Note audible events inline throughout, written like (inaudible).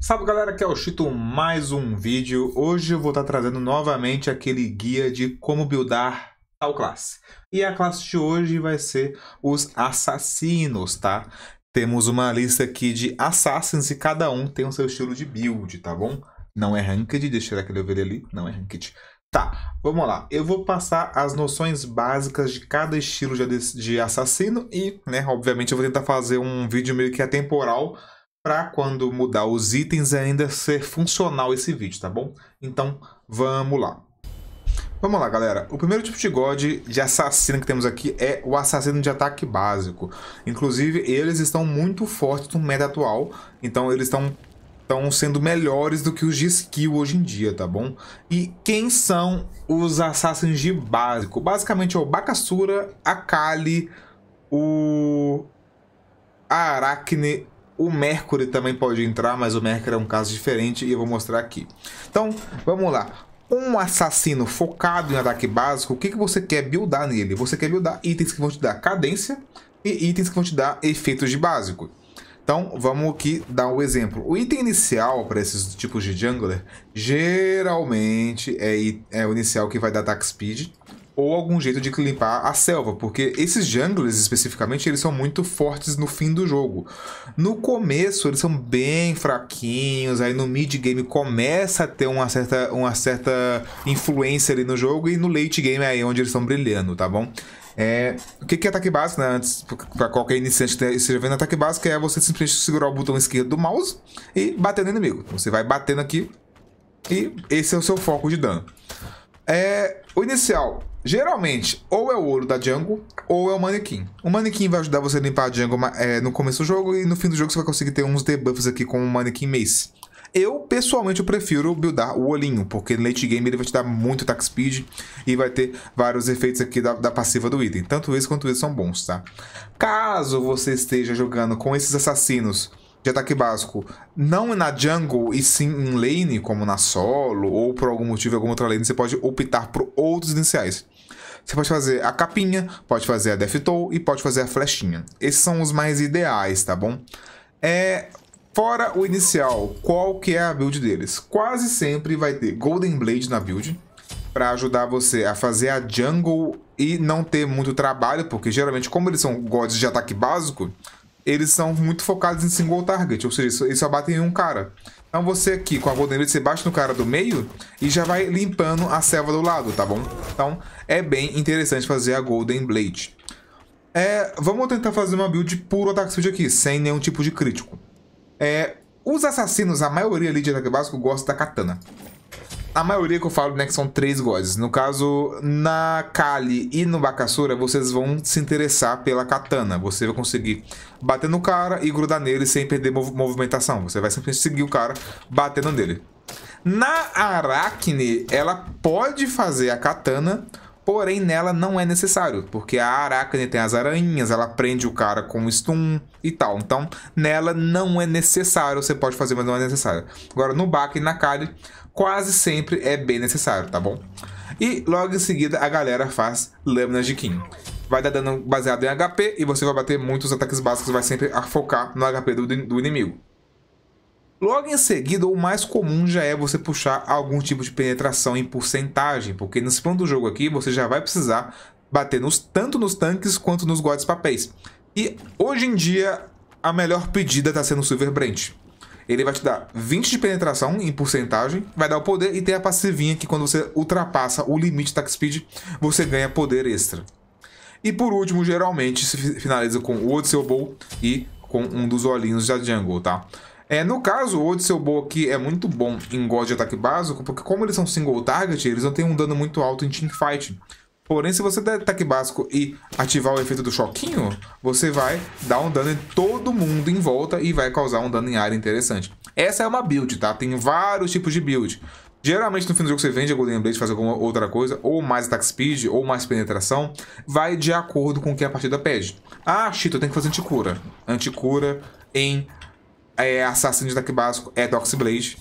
Salve galera, aqui é o Chito, mais um vídeo. Hoje eu vou estar trazendo novamente aquele guia de como buildar tal classe. E a classe de hoje vai ser os assassinos, tá? Temos uma lista aqui de assassins e cada um tem o seu estilo de build, tá bom? Não é ranked, deixa eu aquele ovelha ali, não é ranked. Tá, vamos lá. Eu vou passar as noções básicas de cada estilo de assassino e, né, obviamente eu vou tentar fazer um vídeo meio que atemporal, para quando mudar os itens é ainda ser funcional esse vídeo, tá bom? Então, vamos lá. Vamos lá, galera. O primeiro tipo de God de assassino que temos aqui é o assassino de ataque básico. Inclusive, eles estão muito fortes no meta atual, então eles estão estão sendo melhores do que os de skill hoje em dia, tá bom? E quem são os assassinos de básico? Basicamente é o Bakasura, a Kali, o a o Mercury também pode entrar, mas o Mercury é um caso diferente e eu vou mostrar aqui. Então, vamos lá. Um assassino focado em ataque básico, o que, que você quer buildar nele? Você quer buildar itens que vão te dar cadência e itens que vão te dar efeitos de básico. Então, vamos aqui dar um exemplo. O item inicial para esses tipos de jungler, geralmente é, é o inicial que vai dar attack speed, ou algum jeito de limpar a selva, porque esses junglers especificamente eles são muito fortes no fim do jogo. No começo eles são bem fraquinhos, aí no mid game começa a ter uma certa, uma certa influência ali no jogo e no late game é aí onde eles estão brilhando, tá bom? É, o que, é ataque básico, né? Antes, pra qualquer iniciante que esteja vendo, ataque básico é você simplesmente segurar o botão esquerdo do mouse e bater no inimigo. Você vai batendo aqui e esse é o seu foco de dano. É, o inicial, geralmente, ou é o ouro da jungle, ou é o manequim. O manequim vai ajudar você a limpar a jungle é, no começo do jogo, e no fim do jogo você vai conseguir ter uns debuffs aqui com o manequim mace. Eu, pessoalmente, eu prefiro buildar o olhinho, porque no late game ele vai te dar muito attack speed e vai ter vários efeitos aqui da, da passiva do item. Tanto esse quanto esse são bons, tá? Caso você esteja jogando com esses assassinos de ataque básico, não na jungle e sim em lane, como na solo, ou por algum motivo, alguma outra lane, você pode optar por outros iniciais. Você pode fazer a capinha, pode fazer a death toll e pode fazer a flechinha. Esses são os mais ideais, tá bom? É, fora o inicial, qual que é a build deles? Quase sempre vai ter Golden Blade na build, para ajudar você a fazer a jungle e não ter muito trabalho, porque geralmente como eles são gods de ataque básico, eles são muito focados em single target, ou seja, eles só batem em um cara. Então você aqui com a Golden Blade, você bate no cara do meio e já vai limpando a selva do lado, tá bom? Então é bem interessante fazer a Golden Blade. É, vamos tentar fazer uma build puro ataque speed aqui, sem nenhum tipo de crítico. É, os assassinos, a maioria ali de ataque básico, gosta da katana. A maioria que eu falo, né, que são três gozes No caso, na Kali e no Bacassura vocês vão se interessar pela katana. Você vai conseguir bater no cara e grudar nele sem perder mov movimentação. Você vai simplesmente seguir o cara batendo nele. Na Aracne, ela pode fazer a katana Porém, nela não é necessário, porque a Aracne tem as aranhas, ela prende o cara com o stun e tal. Então, nela não é necessário, você pode fazer, mas não é necessário. Agora, no Baque e na Kali, quase sempre é bem necessário, tá bom? E logo em seguida, a galera faz Lâminas de Kim. Vai dar dano baseado em HP e você vai bater muitos ataques básicos, vai sempre focar no HP do, do inimigo. Logo em seguida, o mais comum já é você puxar algum tipo de penetração em porcentagem, porque nesse plano do jogo aqui você já vai precisar bater nos, tanto nos tanques quanto nos gods papéis. E hoje em dia, a melhor pedida está sendo o Silver Brand. Ele vai te dar 20 de penetração em porcentagem, vai dar o poder e tem a passivinha que quando você ultrapassa o limite de attack speed, você ganha poder extra. E por último, geralmente, se finaliza com o Odseo Bowl e com um dos olhinhos da jungle, tá? É, no caso, o Odisseu Boa aqui é muito bom em God de ataque básico, porque como eles são single target, eles não têm um dano muito alto em teamfight. Porém, se você der ataque básico e ativar o efeito do choquinho, você vai dar um dano em todo mundo em volta e vai causar um dano em área interessante. Essa é uma build, tá? Tem vários tipos de build. Geralmente no fim do jogo você vende a Golden Blade, faz alguma outra coisa, ou mais attack speed, ou mais penetração. Vai de acordo com o que a partida pede. Ah, Chito, eu tenho que fazer anticura. Anticura em é, de ataque básico é Blade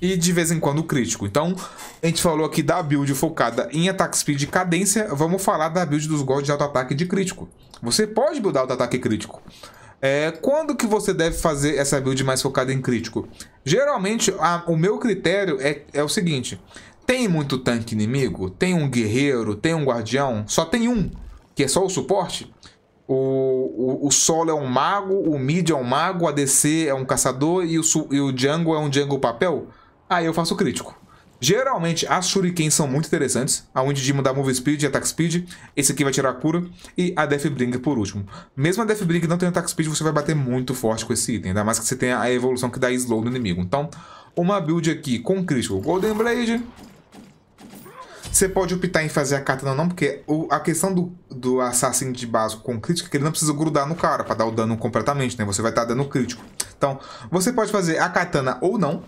e de vez em quando crítico. Então, a gente falou aqui da build focada em ataque speed e cadência, vamos falar da build dos gols de auto-ataque de crítico. Você pode buildar auto-ataque crítico. É, quando que você deve fazer essa build mais focada em crítico? Geralmente, a, o meu critério é, é o seguinte. Tem muito tanque inimigo? Tem um guerreiro? Tem um guardião? Só tem um, que é só o suporte? O, o, o, Solo é um mago, o Mid é um mago, a DC é um caçador e o, e o jungle é um jungle papel, aí eu faço crítico. Geralmente as shuriken são muito interessantes, aonde de mudar move speed e attack speed, esse aqui vai tirar a cura e a Deathbring por último. Mesmo a Deathbring não tendo attack speed, você vai bater muito forte com esse item, ainda mais que você tenha a evolução que dá slow no inimigo. Então, uma build aqui com crítico Golden Blade, você pode optar em fazer a katana ou não, porque o, a questão do, do assassino de básico com crítico é que ele não precisa grudar no cara para dar o dano completamente, né? Você vai estar tá dando crítico. Então, você pode fazer a katana ou não.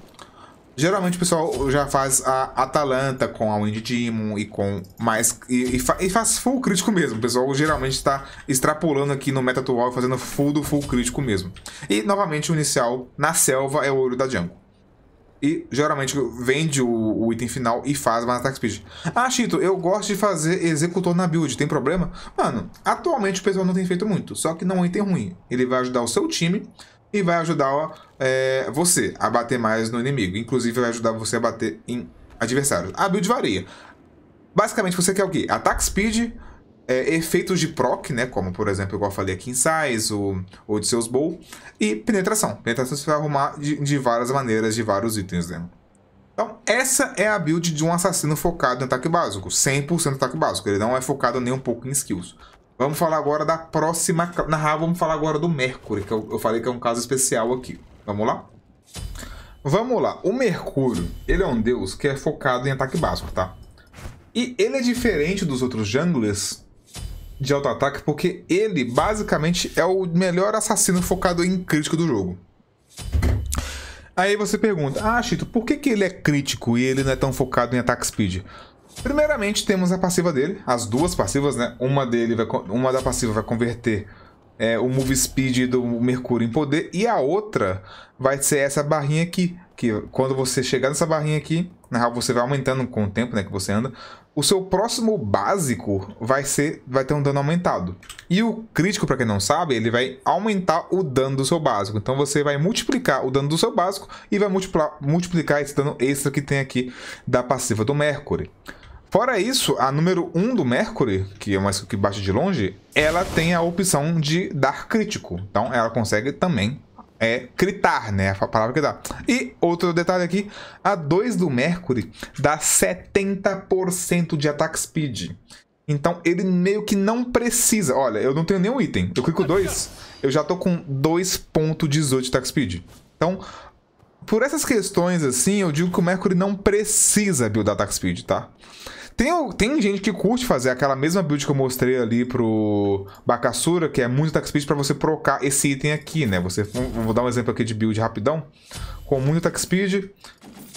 Geralmente o pessoal já faz a Atalanta com a Wind Demon e com mais. E, e, fa, e faz full crítico mesmo. O pessoal geralmente está extrapolando aqui no meta atual e fazendo full do full crítico mesmo. E novamente o inicial na selva é o olho da jungle e geralmente vende o, o, item final e faz mais attack speed. Ah, Chito, eu gosto de fazer executor na build, tem problema? Mano, atualmente o pessoal não tem feito muito, só que não é um item ruim. Ele vai ajudar o seu time e vai ajudar é, você a bater mais no inimigo. Inclusive vai ajudar você a bater em adversários. A build varia. Basicamente você quer o quê? Attack speed é, efeitos de proc, né? Como, por exemplo, igual eu falei aqui em Size, o seus Bowl. E penetração. Penetração você vai arrumar de, de várias maneiras, de vários itens, né? Então, essa é a build de um assassino focado em ataque básico. 100% ataque básico. Ele não é focado nem um pouco em skills. Vamos falar agora da próxima... Na real, vamos falar agora do Mercury, que eu, eu falei que é um caso especial aqui. Vamos lá? Vamos lá. O Mercúrio, ele é um deus que é focado em ataque básico, tá? E ele é diferente dos outros junglers de auto-ataque, porque ele basicamente é o melhor assassino focado em crítico do jogo. Aí você pergunta, ah, Chito, por que, que ele é crítico e ele não é tão focado em ataque speed? Primeiramente, temos a passiva dele, as duas passivas, né? Uma dele vai, uma da passiva vai converter é, o move speed do Mercúrio em poder, e a outra vai ser essa barrinha aqui, que quando você chegar nessa barrinha aqui, na real você vai aumentando com o tempo né, que você anda, o seu próximo básico vai ser vai ter um dano aumentado. E o crítico, para quem não sabe, ele vai aumentar o dano do seu básico. Então você vai multiplicar o dano do seu básico e vai multiplicar, multiplicar esse dano extra que tem aqui da passiva do Mercury. Fora isso, a número 1 um do Mercury, que é mais que bate de longe, ela tem a opção de dar crítico. Então ela consegue também é critar, né? A palavra que dá E outro detalhe aqui: a 2 do Mercury dá 70% de attack speed. Então ele meio que não precisa. Olha, eu não tenho nenhum item. Eu clico 2, (laughs) eu já tô com 2.18 de attack speed. Então, por essas questões assim, eu digo que o Mercury não precisa buildar attack speed, tá? Tem, tem gente que curte fazer aquela mesma build que eu mostrei ali pro Bacassura, que é muito tax speed pra você procar esse item aqui, né? Você, vou dar um exemplo aqui de build rapidão. Com muito tax speed,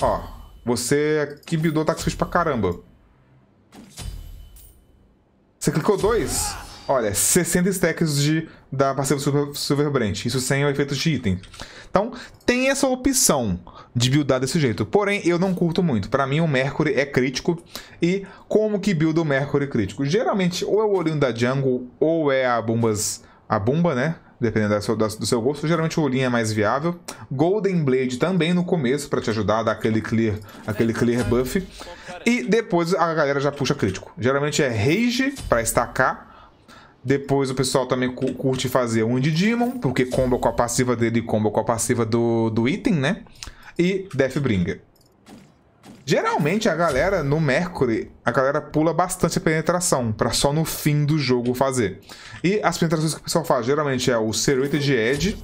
ó, você que buildou tax speed pra caramba. Você clicou dois, Olha, 60 stacks de, da passiva Silver, Silverbrand, isso sem o efeito de item. Então, tem essa opção de buildar desse jeito, porém eu não curto muito. Para mim o Mercury é crítico, e como que builda o Mercury crítico? Geralmente ou é o olhinho da jungle, ou é a bombas... a bomba, né? dependendo do seu gosto. Geralmente o olhinho é mais viável. Golden Blade também no começo, para te ajudar a dar aquele clear, aquele clear buff. E depois a galera já puxa crítico. Geralmente é Rage para estacar depois o pessoal também curte fazer um de Demon, porque comba com a passiva dele e comba com a passiva do, do item, né? E Deathbringer. Geralmente a galera no Mercury, a galera pula bastante a penetração, para só no fim do jogo fazer. E as penetrações que o pessoal faz geralmente é o Serrated Edge,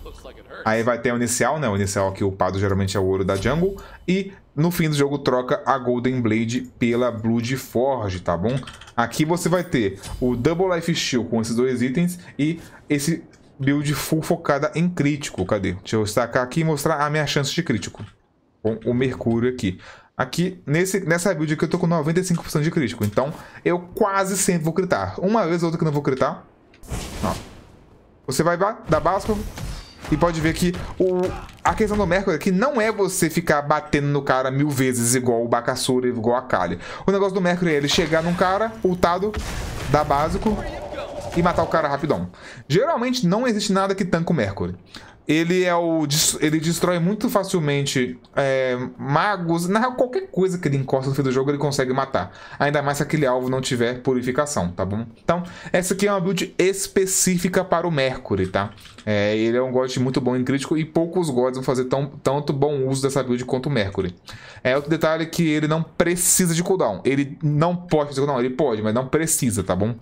aí vai ter o inicial, né? O inicial aqui upado geralmente é o ouro da jungle, e no fim do jogo, troca a Golden Blade pela Blood Forge, tá bom? Aqui você vai ter o Double Life Shield com esses dois itens e esse build full focada em crítico. Cadê? Deixa eu destacar aqui e mostrar a minha chance de crítico. Com o Mercúrio aqui. Aqui, nesse, nessa build aqui eu tô com 95% de crítico. Então, eu quase sempre vou critar. Uma vez ou outra que não vou critar. Ó. Você vai dar básico, e pode ver que o, a questão do Mercury aqui é não é você ficar batendo no cara mil vezes igual o Bakassura, igual a Kali. O negócio do Mercury é ele chegar num cara, ultado, dar básico e matar o cara rapidão. Geralmente não existe nada que tanca o Mercury ele é o. Ele destrói muito facilmente é, magos. Na real, qualquer coisa que ele encosta no fim do jogo, ele consegue matar. Ainda mais se aquele alvo não tiver purificação, tá bom? Então, essa aqui é uma build específica para o Mercury, tá? É, ele é um god muito bom em crítico e poucos gods vão fazer tão, tanto bom uso dessa build quanto o Mercury. É outro detalhe é que ele não precisa de cooldown. Ele não pode fazer cooldown, ele pode, mas não precisa, tá bom?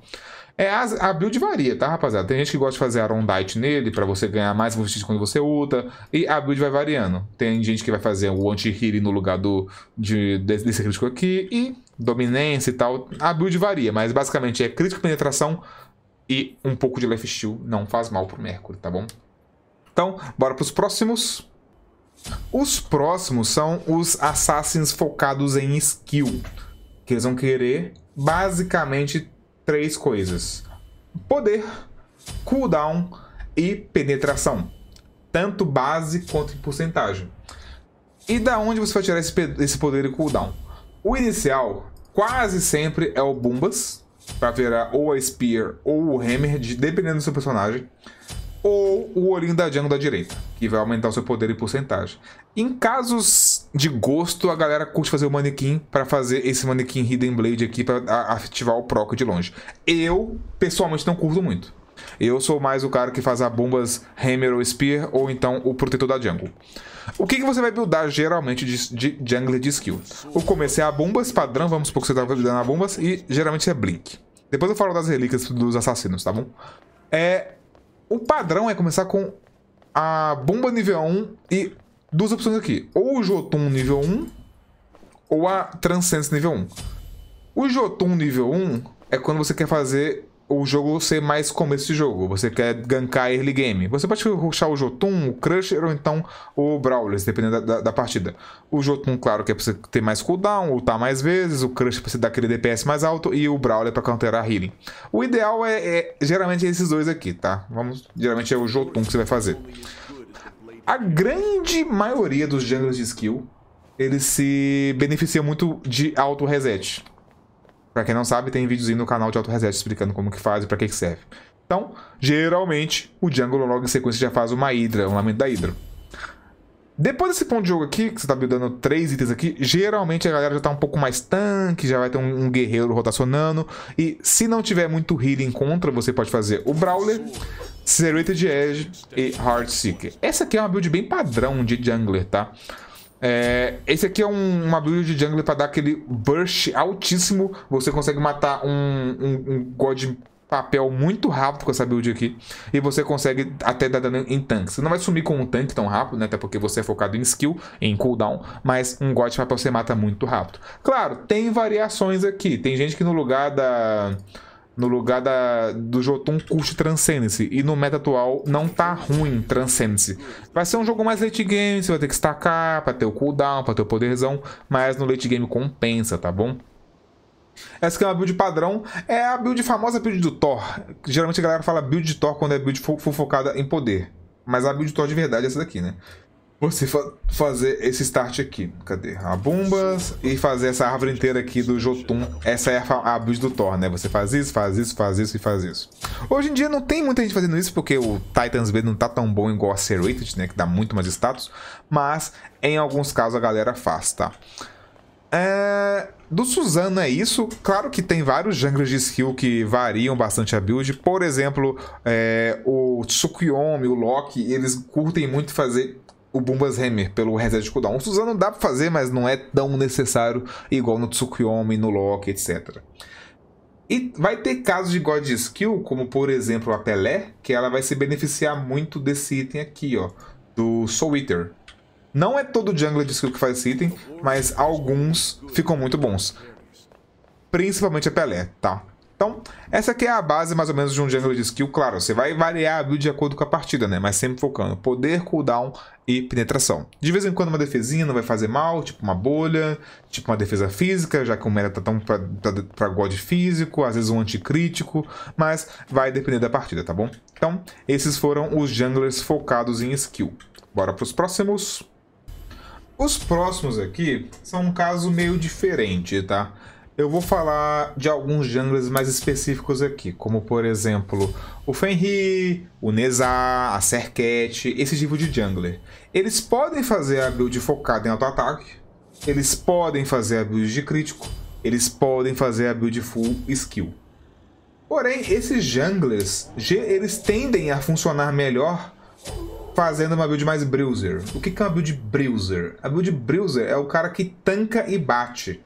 É, a, a build varia, tá, rapaziada? Tem gente que gosta de fazer Arondite nele, para você ganhar mais vestígio quando você ulta. E a build vai variando. Tem gente que vai fazer o anti-healing no lugar do, de, desse crítico aqui. E dominância e tal. A build varia, mas basicamente é crítico, penetração e um pouco de life steal. Não faz mal pro Mercury, tá bom? Então, bora pros próximos. Os próximos são os assassins focados em skill. Que eles vão querer basicamente três coisas: poder, cooldown e penetração, tanto base quanto em porcentagem. E da onde você vai tirar esse, esse poder e cooldown? O inicial quase sempre é o bombas para virar ou a Spear ou o Hammer, dependendo do seu personagem ou o olhinho da jungle da direita, que vai aumentar o seu poder em porcentagem. Em casos de gosto, a galera curte fazer o manequim para fazer esse manequim Hidden Blade aqui para ativar o proc de longe. Eu, pessoalmente, não curto muito. Eu sou mais o cara que faz as bombas Hammer ou Spear, ou então o protetor da jungle. O que, que você vai buildar geralmente de, de jungler de skill? O começo é a bombas padrão, vamos supor que você tá buildando a bombas, e geralmente é Blink. Depois eu falo das relíquias dos assassinos, tá bom? É, o padrão é começar com a bomba nível 1 e duas opções aqui. Ou o Jotun nível 1 ou a Transcendence nível 1. O Jotun nível 1 é quando você quer fazer o jogo ser mais como esse jogo. Você quer gankar early game. Você pode ruxar o Jotun, o Crusher ou então o Brawler, dependendo da, da, da, partida. O Jotun, claro, que é pra você ter mais cooldown, lutar mais vezes. O Crusher é pra você dar aquele DPS mais alto. E o Brawler é pra counterar healing. O ideal é, é geralmente é esses dois aqui, tá? Vamos, geralmente é o Jotun que você vai fazer. A grande maioria dos gêneros de skill, eles se beneficiam muito de auto-reset. Para quem não sabe, tem videozinho no canal de Auto Reset explicando como que faz e para que, que serve. Então, geralmente, o jungle logo em sequência já faz uma Hydra, um lamento da Hydra. Depois desse ponto de jogo aqui, que você tá buildando três itens aqui, geralmente a galera já tá um pouco mais tanque, já vai ter um, um guerreiro rotacionando. E se não tiver muito healing contra, você pode fazer o Brawler, Serrated Edge e Heartseeker. Essa aqui é uma build bem padrão de Jungler, tá? É, esse aqui é um, uma build de jungle pra dar aquele burst altíssimo. Você consegue matar um, um, um god papel muito rápido com essa build aqui. E você consegue até dar dano em tanque. Você não vai sumir com um tanque tão rápido, né? Até porque você é focado em skill, em cooldown. Mas um god papel você mata muito rápido. Claro, tem variações aqui. Tem gente que no lugar da no lugar da, do Jotun custo Transcendence. E no meta atual não tá ruim Transcendence. Vai ser um jogo mais late game, você vai ter que estacar pra ter o cooldown, pra ter o poderzão. Mas no late game compensa, tá bom? Essa que é uma build padrão, é a build famosa build do Thor. Geralmente a galera fala build de Thor quando é build fo focada em poder. Mas a build do Thor de verdade é essa daqui, né? você fa fazer esse start aqui. Cadê? A bombas e fazer essa árvore inteira aqui do Jotun. Essa é a, a build do Thor, né? Você faz isso, faz isso, faz isso e faz isso. Hoje em dia não tem muita gente fazendo isso porque o Titans B não tá tão bom igual a Serrated, né? Que dá muito mais status. Mas em alguns casos a galera faz, tá? É... Do Suzano é isso. Claro que tem vários jungles de skill que variam bastante a build. Por exemplo, é... o Tsukuyomi, o Loki, eles curtem muito fazer o bombas Hammer pelo reset cooldown. O Suzano dá pra fazer, mas não é tão necessário, igual no Tsukuyomi, no Loki, etc. E vai ter casos de God Skill, como por exemplo a Pelé, que ela vai se beneficiar muito desse item aqui, ó, do Soul Eater. Não é todo jungler de skill que faz esse item, mas alguns ficam muito bons. Principalmente a Pelé, tá? Então, essa aqui é a base mais ou menos de um jungler de skill. Claro, você vai variar a build de acordo com a partida, né? Mas sempre focando poder, cooldown e penetração. De vez em quando uma defesinha não vai fazer mal, tipo uma bolha, tipo uma defesa física, já que o meta tá tão pra, pra, pra god físico, às vezes um anticrítico, mas vai depender da partida, tá bom? Então, esses foram os junglers focados em skill. Bora pros próximos. Os próximos aqui são um caso meio diferente, tá? Eu vou falar de alguns junglers mais específicos aqui, como por exemplo o Fenrir, o Nezar, a Serket, esse tipo de jungler. Eles podem fazer a build focada em auto-ataque, eles podem fazer a build de crítico, eles podem fazer a build full skill. Porém, esses junglers, eles tendem a funcionar melhor fazendo uma build mais bruiser. O que é uma build bruiser? A build bruiser é o cara que tanca e bate.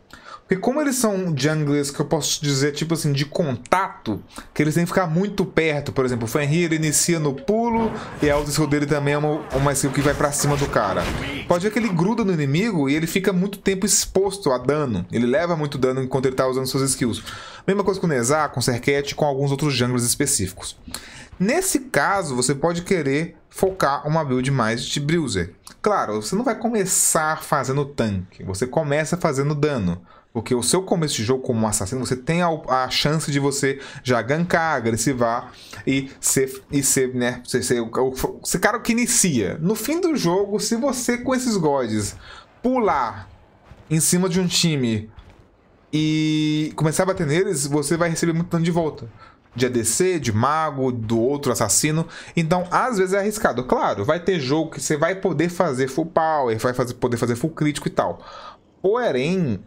Porque como eles são junglers que eu posso dizer, tipo assim, de contato, que eles têm que ficar muito perto. Por exemplo, o Fenrir inicia no pulo e a outra skill dele também é uma, uma skill que vai pra cima do cara. Pode ver que ele gruda no inimigo e ele fica muito tempo exposto a dano. Ele leva muito dano enquanto ele tá usando suas skills. Mesma coisa com o Nezar, com o Serket, com alguns outros junglers específicos. Nesse caso, você pode querer focar uma build mais de bruiser. Claro, você não vai começar fazendo tanque, você começa fazendo dano. Porque o seu começo de jogo como assassino, você tem a, a chance de você já gankar, agressivar e ser, e ser né? Ser, ser, ser, cara que inicia. No fim do jogo, se você com esses gods pular em cima de um time e começar a bater neles, você vai receber muito dano de volta. De ADC, de mago, do outro assassino. Então, às vezes é arriscado. Claro, vai ter jogo que você vai poder fazer full power, vai fazer, poder fazer full crítico e tal. Porém,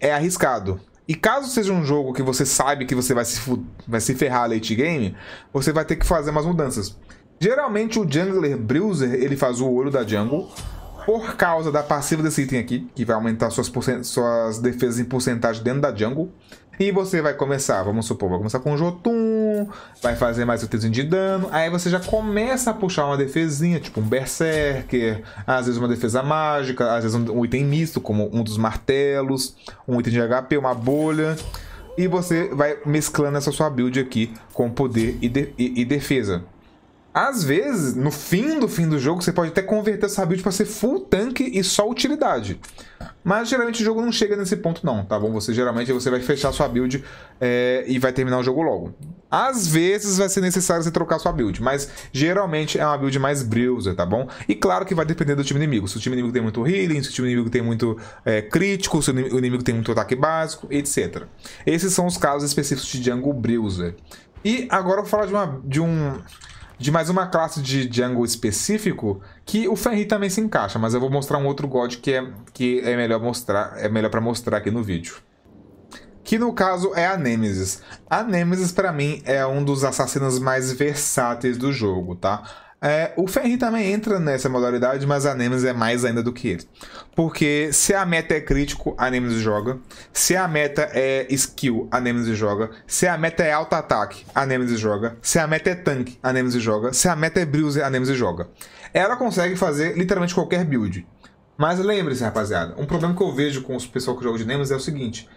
é arriscado. E caso seja um jogo que você sabe que você vai se, vai se ferrar late game, você vai ter que fazer umas mudanças. Geralmente o Jungler Bruiser, ele faz o olho da jungle, por causa da passiva desse item aqui, que vai aumentar suas, suas defesas em porcentagem dentro da jungle. E você vai começar, vamos supor, vai começar com o Jotun, vai fazer mais o tesouro de dano. Aí você já começa a puxar uma defesinha, tipo um Berserker, às vezes uma defesa mágica, às vezes um item misto, como um dos martelos, um item de HP, uma bolha. E você vai mesclando essa sua build aqui com poder e, de e, e defesa. Às vezes, no fim do fim do jogo, você pode até converter essa build para ser full tank e só utilidade. Mas geralmente o jogo não chega nesse ponto não, tá bom? Você geralmente você vai fechar sua build é, e vai terminar o jogo logo. Às vezes vai ser necessário você trocar sua build, mas geralmente é uma build mais bruiser, tá bom? E claro que vai depender do time inimigo. Se o time inimigo tem muito healing, se o time inimigo tem muito é, crítico, se o inimigo tem muito ataque básico, etc. Esses são os casos específicos de jungle bruiser. E agora eu vou falar de, uma, de um de mais uma classe de jungle específico que o Fenrir também se encaixa, mas eu vou mostrar um outro god que é, que é melhor mostrar, é melhor para mostrar aqui no vídeo. Que no caso é a Nemesis. A Nemesis para mim é um dos assassinos mais versáteis do jogo, tá? É, o Ferri também entra nessa modalidade, mas a Nemesis é mais ainda do que ele. Porque se a meta é crítico, a Nemesis joga. Se a meta é skill, a Nemesis joga. Se a meta é alto ataque a Nemesis joga. Se a meta é tanque, a Nemesis joga. Se a meta é bruiser, a Nemesis joga. Ela consegue fazer literalmente qualquer build. Mas lembre-se, rapaziada, um problema que eu vejo com os pessoal que jogam de Nemesis é o seguinte.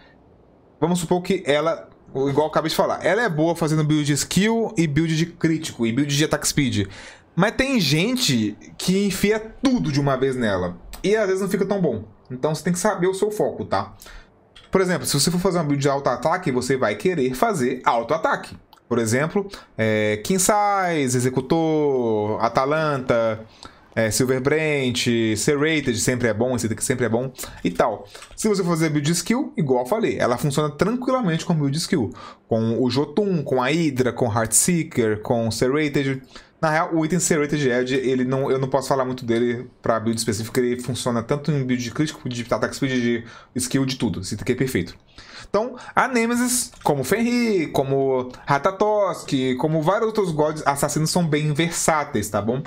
Vamos supor que ela igual eu acabei de falar, ela é boa fazendo build de skill e build de crítico e build de attack speed. Mas tem gente que enfia tudo de uma vez nela. E às vezes não fica tão bom. Então você tem que saber o seu foco, tá? Por exemplo, se você for fazer um build de auto-ataque, você vai querer fazer auto-ataque. Por exemplo, é, size Executor, Atalanta, é, Silverbrand, Serrated, sempre é bom, esse daqui sempre é bom e tal. Se você for fazer build skill, igual eu falei, ela funciona tranquilamente com build skill. Com o Jotun, com a Hydra, com Heartseeker, com Serrated na real, o item Serrated Edge, ele não, eu não posso falar muito dele pra build específica, ele funciona tanto em build de crítico, de attack speed, de skill, de tudo. Esse item é perfeito. Então, a Nemesis, como Fenrir, como Ratatosk, como vários outros gods assassinos, são bem versáteis, tá bom?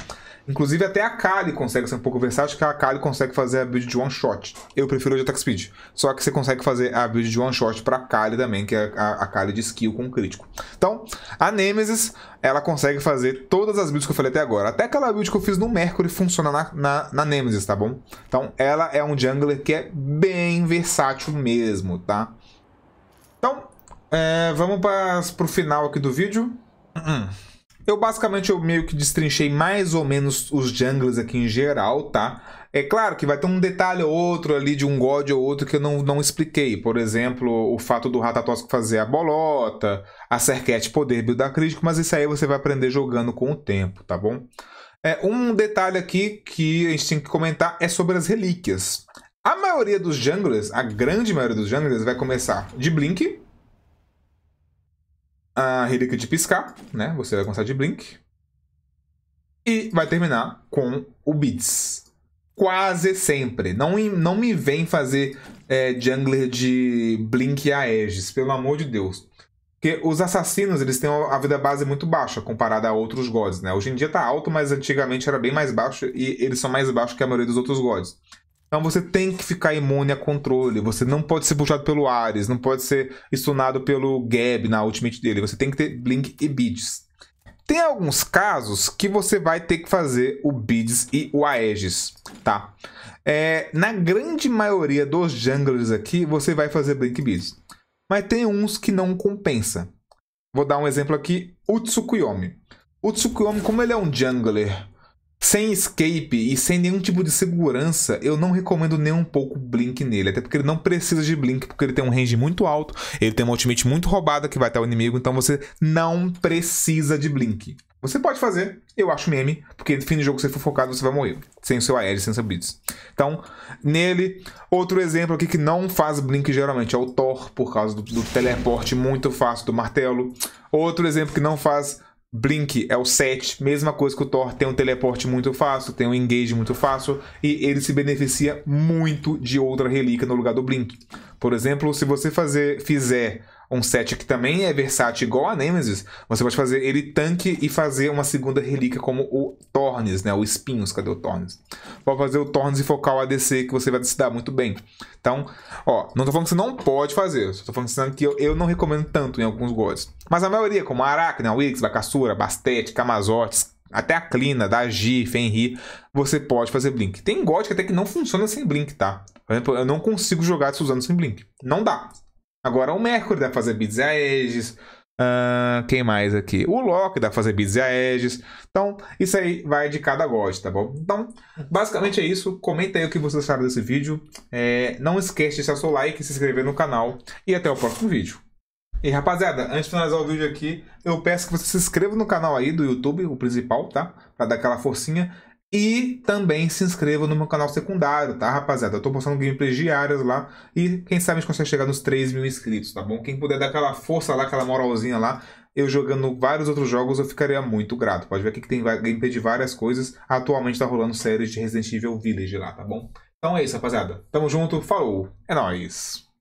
Inclusive até a Kali consegue ser um pouco versátil, porque a Kali consegue fazer a build de one shot. Eu prefiro de attack speed. Só que você consegue fazer a build de one shot para Kali também, que é a, a Kali de skill com crítico. Então, a Nemesis, ela consegue fazer todas as builds que eu falei até agora. Até aquela build que eu fiz no Mercury funciona na, na, na Nemesis, tá bom? Então, ela é um jungler que é bem versátil mesmo, tá? Então, é, vamos para o final aqui do vídeo. Uh -uh. Eu basicamente eu meio que destrinchei mais ou menos os jungles aqui em geral, tá? É claro que vai ter um detalhe ou outro ali de um god ou outro que eu não, não expliquei. Por exemplo, o fato do Ratatosco fazer a bolota, a Serquete poder buildar crítico, mas isso aí você vai aprender jogando com o tempo, tá bom? É, um detalhe aqui que a gente tem que comentar é sobre as relíquias. A maioria dos junglers, a grande maioria dos junglers, vai começar de Blink, a relíquia de piscar, né? Você vai começar de Blink. E vai terminar com o Beats. Quase sempre. Não, não me vem fazer é, jungler de Blink e a Aegis, pelo amor de Deus. Porque os assassinos, eles têm a vida base muito baixa comparada a outros gods, né? Hoje em dia tá alto, mas antigamente era bem mais baixo e eles são mais baixos que a maioria dos outros gods. Então você tem que ficar imune a controle. Você não pode ser puxado pelo Ares, não pode ser stunado pelo Gab na ultimate dele. Você tem que ter Blink e Beads. Tem alguns casos que você vai ter que fazer o Beads e o Aegis, tá? É, na grande maioria dos junglers aqui, você vai fazer Blink e Beads. Mas tem uns que não compensa. Vou dar um exemplo aqui, o Tsukuyomi. O Tsukuyomi, como ele é um jungler sem escape e sem nenhum tipo de segurança, eu não recomendo nem um pouco blink nele. Até porque ele não precisa de blink, porque ele tem um range muito alto, ele tem uma ultimate muito roubada que vai até o inimigo, então você não precisa de blink. Você pode fazer, eu acho meme, porque no fim do jogo, se você for focado, você vai morrer. Sem o seu aéreo sem seu Blitz. Então, nele, outro exemplo aqui que não faz Blink geralmente é o Thor, por causa do, do teleporte muito fácil do martelo. Outro exemplo que não faz Blink é o 7, mesma coisa que o Thor, tem um teleporte muito fácil, tem um engage muito fácil, e ele se beneficia muito de outra relíquia no lugar do Blink. Por exemplo, se você fazer, fizer um set que também é versátil igual a Nemesis, você pode fazer ele tanque e fazer uma segunda relíquia como o Tornes, né? O Espinhos, cadê o Tornes? Pode fazer o Tornes e focar o ADC que você vai se dar muito bem. Então, ó, não tô falando que você não pode fazer, só tô falando que eu, eu não recomendo tanto em alguns gods. Mas a maioria, como a Aracne, a Wix, Bacassura, Bastete, Camazotes, até a Clina, da G, Fenrir, você pode fazer Blink. Tem God que até que não funciona sem Blink, tá? Por exemplo, eu não consigo jogar isso usando sem Blink. Não dá. Agora o Mercury dá pra fazer bids a Aegis. Uh, quem mais aqui? O Loki dá pra fazer bids a Aegis. Então, isso aí vai de cada gosto, tá bom? Então, basicamente é isso. Comenta aí o que vocês acharam desse vídeo. É, não esquece de deixar seu like, se inscrever no canal. E até o próximo vídeo. E rapaziada, antes de finalizar o vídeo aqui, eu peço que você se inscreva no canal aí do YouTube, o principal, tá? Pra dar aquela forcinha. E também se inscreva no meu canal secundário, tá, rapaziada? Eu tô postando gameplays diários lá e quem sabe a gente consegue chegar nos 3 mil inscritos, tá bom? Quem puder dar aquela força lá, aquela moralzinha lá, eu jogando vários outros jogos, eu ficaria muito grato. Pode ver aqui que tem gameplay de várias coisas. Atualmente tá rolando séries de Resident Evil Village lá, tá bom? Então é isso, rapaziada. Tamo junto, falou, é nóis!